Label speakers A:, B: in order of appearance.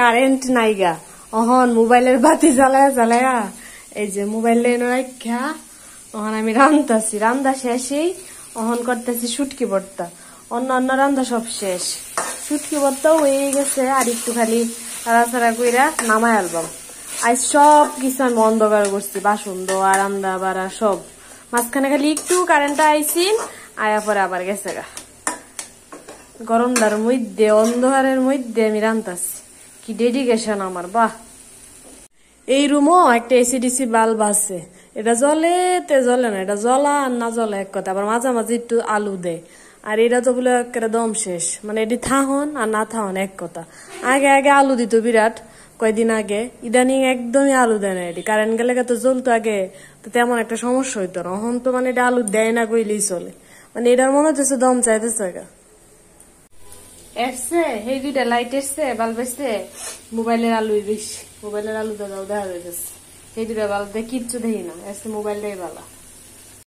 A: current নাই গা অহন মোবাইলের বাতি জ্বালায়া জ্বালায়া এই যে মোবাইল লেন অহন আমি রান্ধাছি রান্ধা শেষেই অহন করতেছি সুটকি বর্তা অন্য অন্য রান্ধা সব শেষ সুটকি বর্তাও হয়ে গেছে আর একটু খালি ছাড়া কইরা নামায় অ্যালবাম আজ সব কিছু আমি অন্ধকার করছি বাসন দোয়া আমরা বাড়া সব মাঝখানে খালি একটু কারেন্টটা আইছি আয়া পরে আবার গেছে গা গরমদার মধ্যে অন্ধকারের মধ্যে আমি রান্তাছি কি ডেডিকেশন আমার বাহ এই রুমও একটা এসিডিসি বাল্ব আছে এটা জলে তে জ্বলে না এটা জ্বলা আর না জ্বলা এক কথা আবার মাঝামাঝি একটু আলু দেয় আর এটা তো বলে দম শেষ মানে এটি থাহন আর না থাহন এক কথা আগে আগে আলু দিত বিরাট কয়েকদিন আগে ইদানিং একদমই আলু দেয় না এটি কারেন্ট গেলে তো জ্বলতো আগে তো তেমন একটা সমস্যা হইতো না তো মানে এটা আলু দেয় না কইলেই চলে মানে এটার মনে হচ্ছে দম চাইতেছে এসছে সেই লাইট এসছে বাল্ব মোবাইলের আলু বেশি মোবাইলের আলু দাদাও সেই দুটা বাল্ব দিয়ে কিচ্ছু দেখি না এসছে মোবাইলটাই বালা